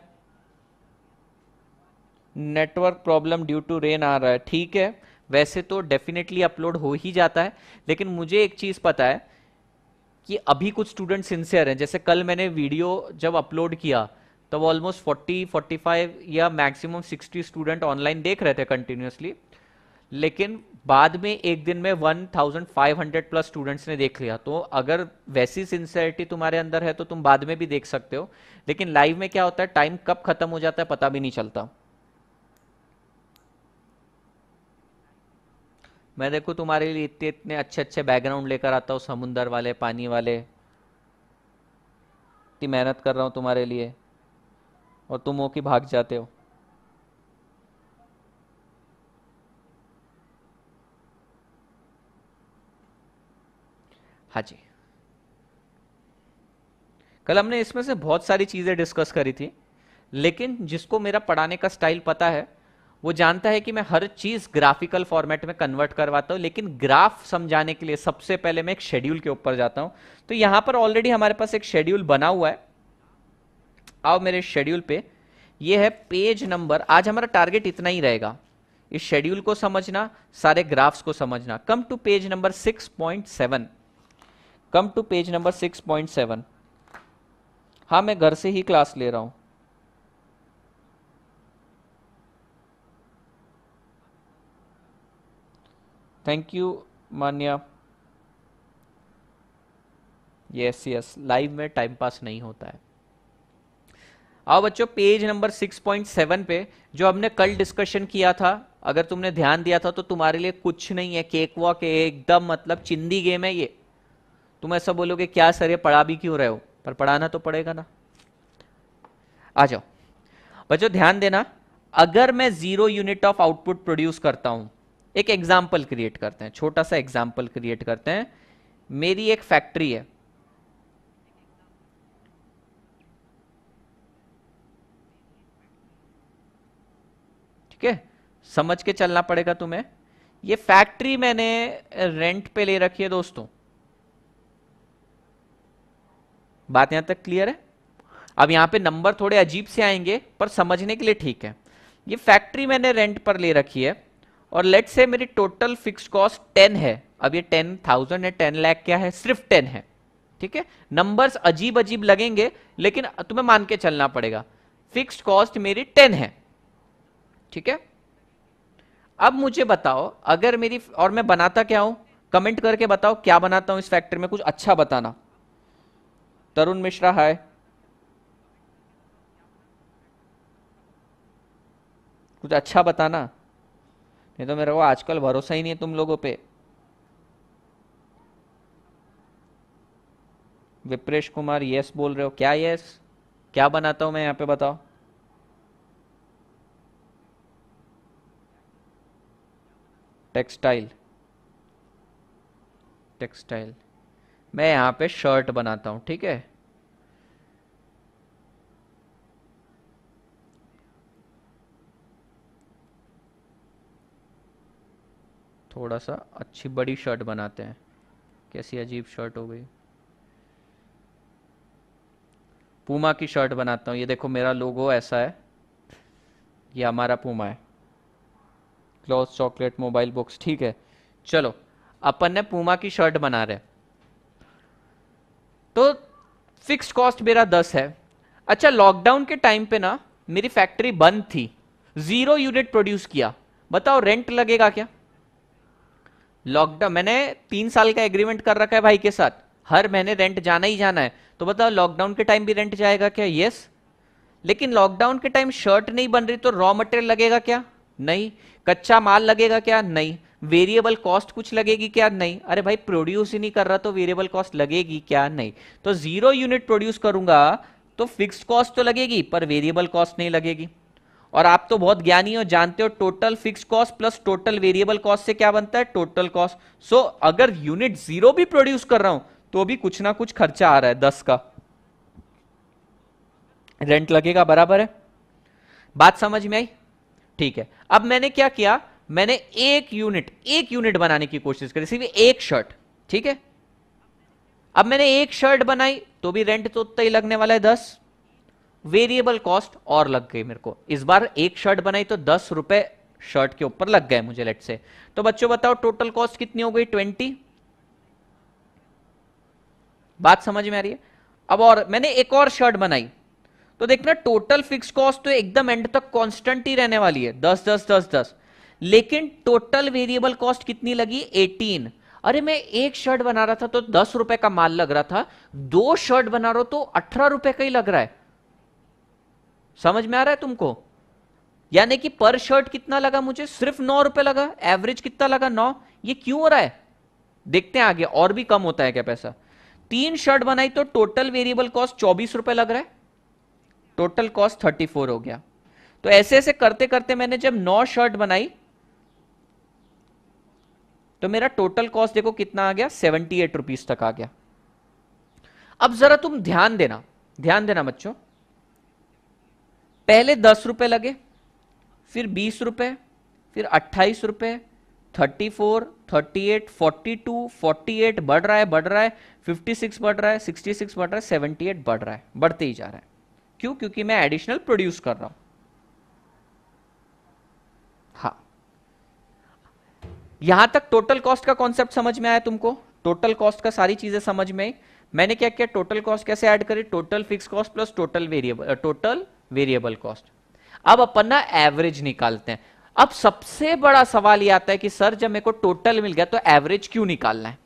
network problem due to rain आ रहा है ठीक है वैसे तो डेफिनेटली अपलोड हो ही जाता है लेकिन मुझे एक चीज़ पता है कि अभी कुछ स्टूडेंट सिंसियर हैं जैसे कल मैंने वीडियो जब अपलोड किया तब ऑलमोस्ट फोर्टी फाइव या मैक्सिमम सिक्सटी स्टूडेंट ऑनलाइन देख रहे थे कंटिन्यूसली लेकिन बाद में एक दिन में one thousand five hundred plus students ने देख लिया तो अगर वैसी सिंसियरिटी तुम्हारे अंदर है तो तुम बाद में भी देख सकते हो लेकिन लाइव में क्या होता है टाइम कब खत्म हो जाता है पता भी नहीं चलता मैं देखो तुम्हारे लिए इतने इतने अच्छे अच्छे बैकग्राउंड लेकर आता हूँ समुंदर वाले पानी वाले इतनी मेहनत कर रहा हूँ तुम्हारे लिए और तुम हो भाग जाते हो हाँ जी कल हमने इसमें से बहुत सारी चीज़ें डिस्कस करी थी लेकिन जिसको मेरा पढ़ाने का स्टाइल पता है वो जानता है कि मैं हर चीज़ ग्राफिकल फॉर्मेट में कन्वर्ट करवाता हूं लेकिन ग्राफ समझाने के लिए सबसे पहले मैं एक शेड्यूल के ऊपर जाता हूं तो यहां पर ऑलरेडी हमारे पास एक शेड्यूल बना हुआ है आओ मेरे शेड्यूल पे ये है पेज नंबर आज हमारा टारगेट इतना ही रहेगा इस शेड्यूल को समझना सारे ग्राफ्स को समझना come to page number 6.7 come to page number 6.7 हाँ मैं घर से ही क्लास ले रहा हूं thank you Manya yes yes live में टाइम पास नहीं होता है आओ बच्चों पेज नंबर 6.7 पे जो हमने कल डिस्कशन किया था अगर तुमने ध्यान दिया था तो तुम्हारे लिए कुछ नहीं है केक वॉक है एकदम मतलब चिंदी गेम है ये तुम ऐसा बोलोगे क्या सर ये पढ़ा भी क्यों रहे हो पर पढ़ाना तो पड़ेगा ना आ जाओ बच्चों ध्यान देना अगर मैं zero unit of output produce करता हूं एक एग्जाम्पल क्रिएट करते हैं छोटा सा एग्जाम्पल क्रिएट करते हैं मेरी एक फैक्ट्री है ठीक है समझ के चलना पड़ेगा तुम्हें ये फैक्ट्री मैंने रेंट पे ले रखी है दोस्तों बात यहां तक क्लियर है अब यहां पे नंबर थोड़े अजीब से आएंगे पर समझने के लिए ठीक है ये फैक्ट्री मैंने रेंट पर ले रखी है और लेट से मेरी टोटल फिक्स कॉस्ट टेन है अब ये टेन थाउजेंड है टेन लैख क्या है सिर्फ टेन है ठीक है नंबर्स अजीब अजीब लगेंगे लेकिन तुम्हें मान के चलना पड़ेगा फिक्स कॉस्ट मेरी टेन है ठीक है अब मुझे बताओ अगर मेरी और मैं बनाता क्या हूं कमेंट करके बताओ क्या बनाता हूं इस फैक्टर में कुछ अच्छा बताना तरुण मिश्रा हाय कुछ अच्छा बताना नहीं तो मेरे को आजकल भरोसा ही नहीं है तुम लोगों पे विप्रेश कुमार यस बोल रहे हो क्या यस क्या बनाता हूं मैं यहां पे बताओ टेक्सटाइल टेक्सटाइल मैं यहाँ पे शर्ट बनाता हूँ ठीक है थोड़ा सा अच्छी बड़ी शर्ट बनाते हैं कैसी अजीब शर्ट हो गई पूमा की शर्ट बनाता हूँ ये देखो मेरा लोगो ऐसा है ये हमारा पूमा है क्लॉथ चॉकलेट मोबाइल बुक्स ठीक है चलो अपन ने पूमा की शर्ट बना रहे तो फिक्स्ड कॉस्ट मेरा दस है अच्छा लॉकडाउन के टाइम पे ना मेरी फैक्ट्री बंद थी जीरो यूनिट प्रोड्यूस किया बताओ रेंट लगेगा क्या लॉकडाउन मैंने तीन साल का एग्रीमेंट कर रखा है भाई के साथ हर महीने रेंट जाना ही जाना है तो बताओ लॉकडाउन के टाइम भी रेंट जाएगा क्या यस लेकिन लॉकडाउन के टाइम शर्ट नहीं बन रही तो रॉ मटेरियल लगेगा क्या नहीं कच्चा माल लगेगा क्या नहीं वेरिएबल कॉस्ट कुछ लगेगी क्या नहीं अरे भाई प्रोड्यूस ही नहीं कर रहा तो वेरिएबल कॉस्ट लगेगी क्या नहीं तो जीरो यूनिट प्रोड्यूस करूंगा तो फिक्स कॉस्ट तो लगेगी पर वेरिएबल कॉस्ट नहीं लगेगी और आप तो बहुत ज्ञानी हो जानते हो total fix cost plus total variable cost से क्या बनता है टोटल कॉस्ट सो अगर यूनिट जीरो भी प्रोड्यूस कर रहा हूं तो भी कुछ ना कुछ खर्चा आ रहा है दस का रेंट लगेगा बराबर है बात समझ में आई ठीक है अब मैंने क्या किया मैंने एक यूनिट एक यूनिट बनाने की कोशिश करी सिर्फ एक शर्ट ठीक है अब मैंने एक शर्ट बनाई तो भी रेंट तो उतना ही लगने वाला है दस वेरिएबल कॉस्ट और लग गई मेरे को इस बार एक शर्ट बनाई तो दस रुपए शर्ट के ऊपर लग गए मुझे लेट से तो बच्चों बताओ टोटल कॉस्ट कितनी हो गई ट्वेंटी बात समझ में आ रही है अब और मैंने एक और शर्ट बनाई तो देखना टोटल फिक्स कॉस्ट तो एकदम एंड तक कॉन्स्टेंट ही रहने वाली है दस दस दस दस लेकिन टोटल वेरिएबल कॉस्ट कितनी लगी एटीन अरे मैं एक शर्ट बना रहा था तो दस रुपए का माल लग रहा था दो शर्ट बना रहा तो अठारह रुपए का ही लग रहा है समझ में आ रहा है तुमको यानी कि पर शर्ट कितना लगा मुझे सिर्फ नौ रुपए लगा एवरेज कितना लगा नौ ये क्यों हो रहा है देखते हैं आगे और भी कम होता है क्या पैसा तीन शर्ट बनाई तो टोटल वेरिएबल कॉस्ट चौबीस रुपए लग रहा है टोटल कॉस्ट फोर हो गया तो ऐसे ऐसे करते करते मैंने जब नौ शर्ट बनाई तो मेरा टोटल कॉस्ट देखो कितना आ गया सेवेंटी एट रुपीज तक आ गया अब जरा तुम ध्यान देना ध्यान देना बच्चों पहले दस रुपए लगे फिर बीस रुपए फिर अट्ठाईस रुपए thirty four thirty eight forty two forty eight बढ़ रहा है बढ़ रहा है फिफ्टी सिक्स बढ़ रहा है सिक्सटी सिक्स बढ़ रहा है सेवेंटी एट बढ़ रहा है बढ़ते ही जा रहा है क्यों क्योंकि मैं एडिशनल प्रोड्यूस कर रहा हूं हा यहां तक टोटल कॉस्ट का कॉन्सेप्ट समझ में आया तुमको टोटल कॉस्ट का सारी चीजें समझ में मैंने क्या किया टोटल कॉस्ट कैसे ऐड करी total fix cost plus total variable total variable cost अब अपन ना एवरेज निकालते हैं अब सबसे बड़ा सवाल यह आता है कि सर जब मेरे को टोटल मिल गया तो एवरेज क्यों निकालना है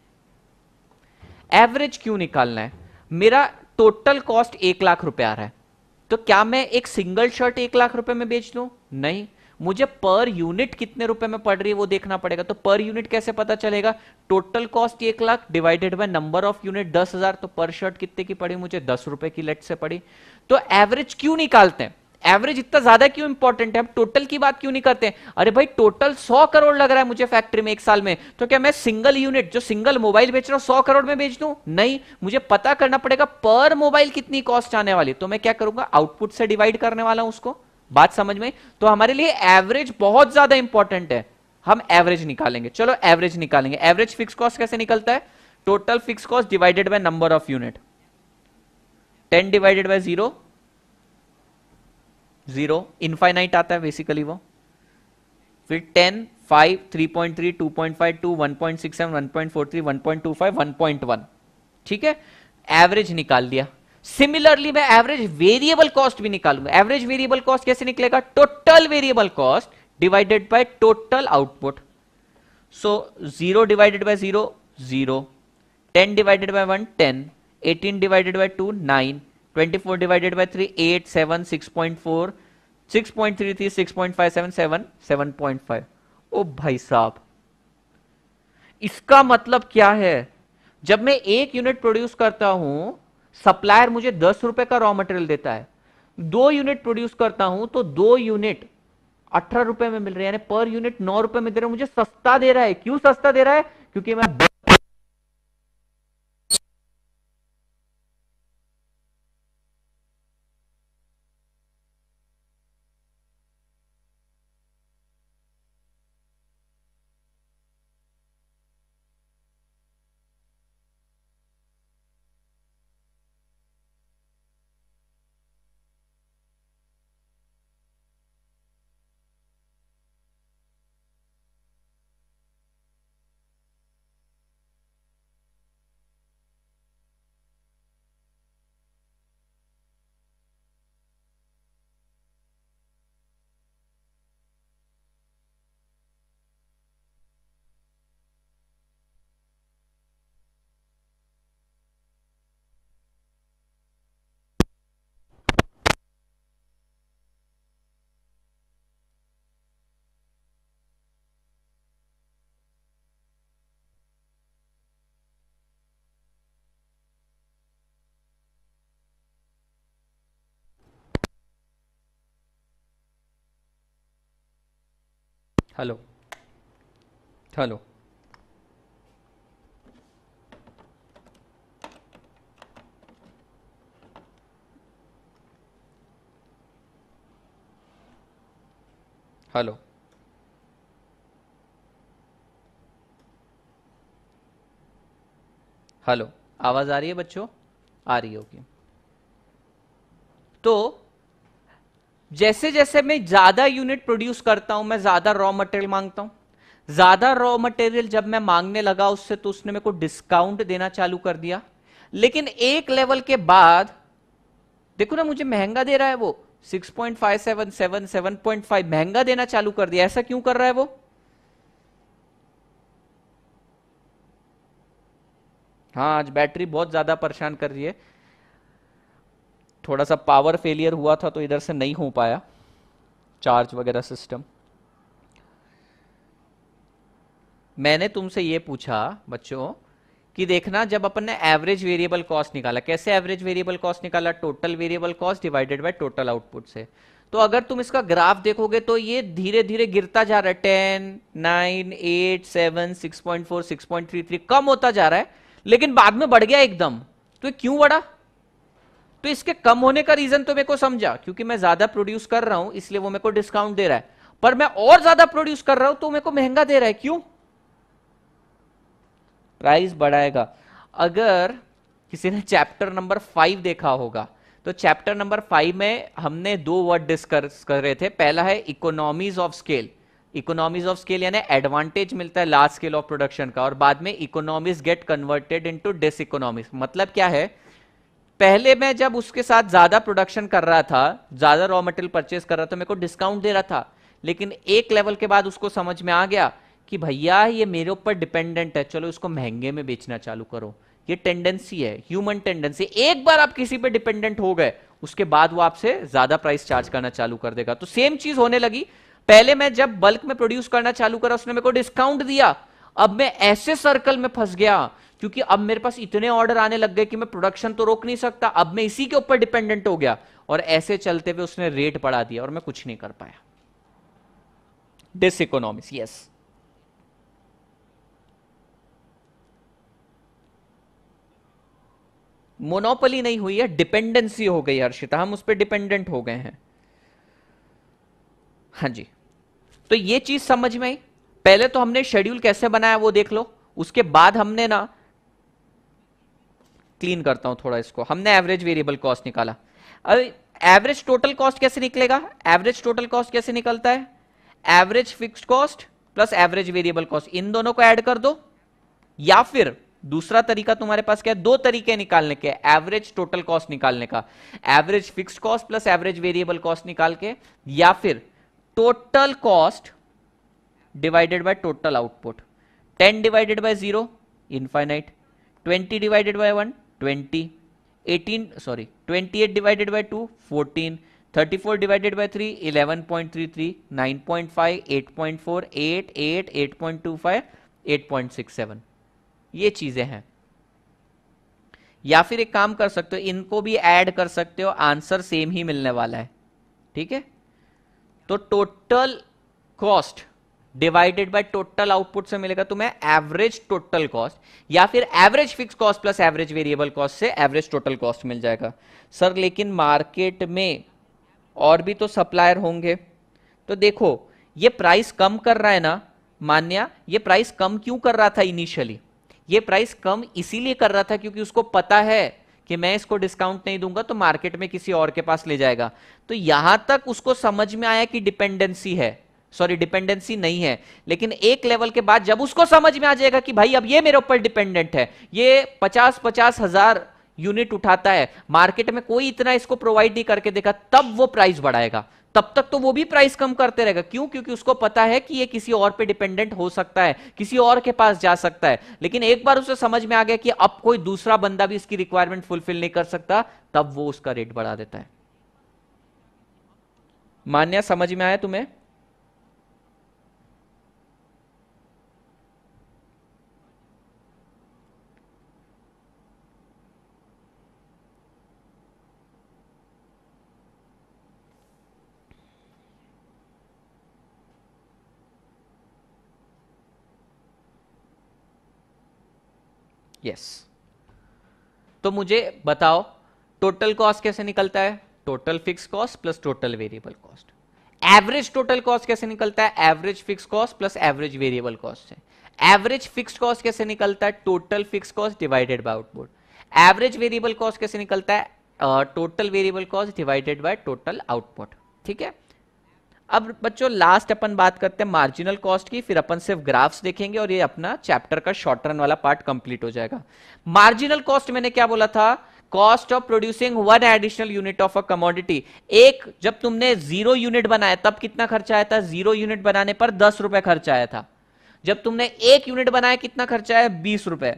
एवरेज क्यों निकालना है मेरा टोटल कॉस्ट एक लाख रुपया आ रहा है तो क्या मैं एक सिंगल शर्ट एक लाख रुपए में बेच दू नहीं मुझे पर यूनिट कितने रुपए में पड़ रही है वो देखना पड़ेगा तो पर यूनिट कैसे पता चलेगा टोटल कॉस्ट एक lakh divided by number of unit दस हजार तो पर शर्ट कितने की पड़ी मुझे दस रुपए की लेट से पड़ी तो एवरेज क्यों निकालते हैं एवरेज इतना ज्यादा क्यों इंपॉर्टेंट है हम टोटल की बात क्यों नहीं करते अरे भाई टोटल सौ करोड़ लग रहा है मुझे फैक्ट्री में एक साल में तो क्या मैं सिंगल यूनिट जो सिंगल मोबाइल बेच रहा हूं सौ करोड़ में बेच दू नहीं मुझे पता करना पड़ेगा पर मोबाइल कितनी कॉस्ट आने वाली तो मैं क्या करूंगा आउटपुट से डिवाइड करने वाला हूं उसको बात समझ में तो हमारे लिए एवरेज बहुत ज्यादा इंपॉर्टेंट है हम एवरेज निकालेंगे चलो एवरेज निकालेंगे एवरेज फिक्स कॉस्ट कैसे निकलता है total fix cost divided by number of unit ten divided by zero zero infinite आता है बेसिकली वो फिर ten five three point three two point five two one point six seven one point four three one point two five one point one ठीक है average निकाल लिया similarly मैं average variable cost भी निकालूंगा एवरेज वेरिएबल कॉस्ट कैसे निकलेगा total variable cost divided by total output so zero divided by zero zero ten divided by one ten eighteen divided by two nine 24 divided by three eight seven six point four six ओ भाई साहब इसका मतलब क्या है जब मैं एक यूनिट प्रोड्यूस करता हूं सप्लायर मुझे दस रुपए का रॉ मटेरियल देता है दो यूनिट प्रोड्यूस करता हूं तो दो यूनिट अठारह रुपए में मिल रहे हैं यानी पर यूनिट नौ रुपए में दे रहे मुझे सस्ता दे रहा है क्यों सस्ता दे रहा है क्योंकि मैं हेलो हेलो हेलो हेलो आवाज़ आ रही है बच्चों आ रही होगी तो जैसे जैसे मैं ज्यादा यूनिट प्रोड्यूस करता हूं मैं ज्यादा रॉ मटेरियल मांगता हूं ज्यादा रॉ मटेरियल जब मैं मांगने लगा उससे तो उसने मेरे को डिस्काउंट देना चालू कर दिया लेकिन एक लेवल के बाद देखो ना मुझे महंगा दे रहा है वो सेवन पॉइंट 7.5 महंगा देना चालू कर दिया ऐसा क्यों कर रहा है वो हाँ आज बैटरी बहुत ज्यादा परेशान कर रही है थोड़ा सा पावर फेलियर हुआ था तो इधर से नहीं हो पाया चार्ज वगैरह सिस्टम मैंने तुमसे ये पूछा बच्चों कि देखना जब अपन ने एवरेज वेरिएबल कॉस्ट निकाला कैसे एवरेज वेरिएबल कॉस्ट निकाला total variable cost divided by total output से तो अगर तुम इसका ग्राफ देखोगे तो ये धीरे धीरे गिरता जा रहा है ten nine eight seven six point four six point three three कम होता जा रहा है लेकिन बाद में बढ़ गया एकदम तो क्यों बढ़ा तो इसके कम होने का रीजन तो मेरे को समझा क्योंकि मैं ज्यादा प्रोड्यूस कर रहा हूं इसलिए वो मेरे को डिस्काउंट दे रहा है पर मैं और ज्यादा प्रोड्यूस कर रहा हूं तो मेरे को महंगा दे रहा है क्यों प्राइस बढ़ाएगा अगर किसी ने चैप्टर नंबर फाइव देखा होगा तो चैप्टर नंबर फाइव में हमने दो वर्ड डिस्कस कर रहे थे पहला है economies of scale economies of scale यानी एडवांटेज मिलता है लार्ज स्केल ऑफ प्रोडक्शन का और बाद में economies get converted into diseconomies मतलब क्या है पहले मैं जब उसके साथ ज्यादा प्रोडक्शन कर रहा था ज्यादा रॉ मटेरियल परचेज कर रहा था मेरे को डिस्काउंट दे रहा था लेकिन एक लेवल के बाद उसको समझ में आ गया कि भैया ये मेरे ऊपर डिपेंडेंट है चलो इसको महंगे में बेचना चालू करो ये टेंडेंसी है ह्यूमन टेंडेंसी एक बार आप किसी पे डिपेंडेंट हो गए उसके बाद वो आपसे ज्यादा प्राइस चार्ज करना चालू कर देगा तो सेम चीज होने लगी पहले मैं जब बल्क में प्रोड्यूस करना चालू करा उसने मेरे को डिस्काउंट दिया अब मैं ऐसे सर्कल में फंस गया क्योंकि अब मेरे पास इतने ऑर्डर आने लग गए कि मैं प्रोडक्शन तो रोक नहीं सकता अब मैं इसी के ऊपर डिपेंडेंट हो गया और ऐसे चलते हुए उसने रेट बढ़ा दिया और मैं कुछ नहीं कर पाया डिस इकोनॉमिक्स यस मोनोपली नहीं हुई है डिपेंडेंसी हो गई हर्षिता हम उस पर डिपेंडेंट हो गए हैं हाँ जी तो ये चीज समझ में आई पहले तो हमने शेड्यूल कैसे बनाया वो देख लो उसके बाद हमने ना क्लीन करता हूं थोड़ा इसको हमने एवरेज वेरिएबल कॉस्ट निकाला अब एवरेज टोटल कॉस्ट कैसे निकलेगा एवरेज टोटल कॉस्ट कैसे निकलता है average fixed cost plus average variable cost इन दोनों को ऐड कर दो या फिर दूसरा तरीका तुम्हारे पास क्या है दो तरीके निकालने के एवरेज टोटल कॉस्ट निकालने का average fix cost plus average variable cost निकाल के या फिर total cost divided by total output 10 divided by zero infinite 20 divided by one twenty eighteen sorry twenty eight divided by two fourteen thirty four divided by three eleven point three three nine point five eight point four eight eight eight point two five eight point six seven ये चीज़ें हैं या फिर एक काम कर सकते हो इनको भी ऐड कर सकते हो आंसर सेम ही मिलने वाला है ठीक है तो total cost divided by total output से मिलेगा तुम्हें एवरेज टोटल कॉस्ट या फिर average fix cost plus average variable cost से एवरेज टोटल कॉस्ट मिल जाएगा सर लेकिन मार्केट में और भी तो सप्लायर होंगे तो देखो ये प्राइस कम कर रहा है ना मान्या ये प्राइस कम क्यों कर रहा था इनिशियली ये प्राइस कम इसीलिए कर रहा था क्योंकि उसको पता है कि मैं इसको डिस्काउंट नहीं दूंगा तो मार्केट में किसी और के पास ले जाएगा तो यहां तक उसको समझ में आया कि डिपेंडेंसी है सॉरी डिपेंडेंसी नहीं है लेकिन एक लेवल के बाद जब उसको समझ में आ जाएगा कि भाई अब ये मेरे ऊपर डिपेंडेंट है ये पचास पचास हजार यूनिट उठाता है मार्केट में कोई इतना इसको प्रोवाइड नहीं करके देगा तब वो प्राइस बढ़ाएगा तब तक तो वो भी प्राइस कम करते रहेगा क्यों क्योंकि उसको पता है कि ये किसी और पे डिपेंडेंट हो सकता है किसी और के पास जा सकता है लेकिन एक बार उसे समझ में आ गया कि अब कोई दूसरा बंदा भी इसकी रिक्वायरमेंट फुलफिल नहीं कर सकता तब वो उसका रेट बढ़ा देता है मान्या समझ में आया तुम्हें यस तो मुझे बताओ टोटल कॉस्ट कैसे निकलता है total fix cost plus total variable cost average total cost कैसे निकलता है average fix cost plus average variable cost है एवरेज फिक्स कॉस्ट कैसे निकलता है total fix cost divided by output average variable cost कैसे निकलता है total variable cost divided by total output ठीक है अब बच्चों लास्ट अपन बात करते हैं मार्जिनल कॉस्ट की फिर अपन सिर्फ ग्राफ्स देखेंगे और ये अपना चैप्टर का शॉर्ट रन वाला पार्ट कंप्लीट हो जाएगा मार्जिनल कॉस्ट मैंने क्या बोला था cost of producing one additional unit of a commodity एक जब तुमने जीरो यूनिट बनाया तब कितना खर्चा आया था जीरो यूनिट बनाने पर दस रुपए खर्चा आया था जब तुमने एक यूनिट बनाया कितना खर्चा आया बीस रुपए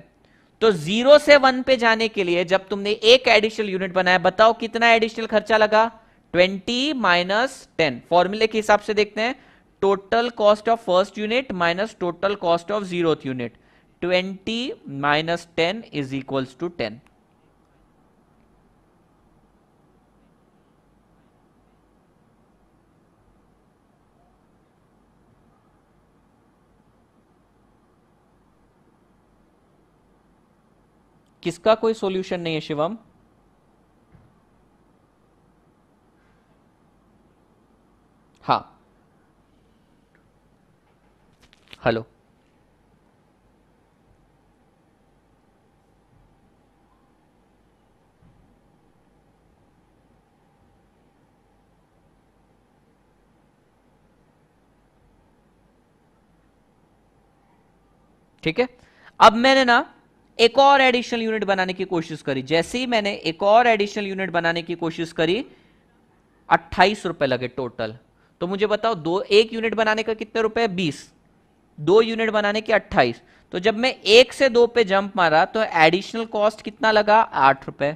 तो जीरो से वन पे जाने के लिए जब तुमने एक एडिशनल यूनिट बनाया बताओ कितना एडिशनल खर्चा लगा ट्वेंटी माइनस टेन फॉर्मूले के हिसाब से देखते हैं total cost of first unit minus total cost of zero unit twenty minus ten is equals to ten किसका कोई सॉल्यूशन नहीं है शिवम हाँ हेलो ठीक है अब मैंने ना एक और एडिशनल यूनिट बनाने की कोशिश करी जैसे ही मैंने एक और एडिशनल यूनिट बनाने की कोशिश करी अट्ठाईस रुपए लगे टोटल तो मुझे बताओ दो एक यूनिट बनाने का कितने रुपए बीस दो यूनिट बनाने के अट्ठाईस तो जब मैं एक से दो पे जंप मारा तो एडिशनल कॉस्ट कितना लगा आठ रुपए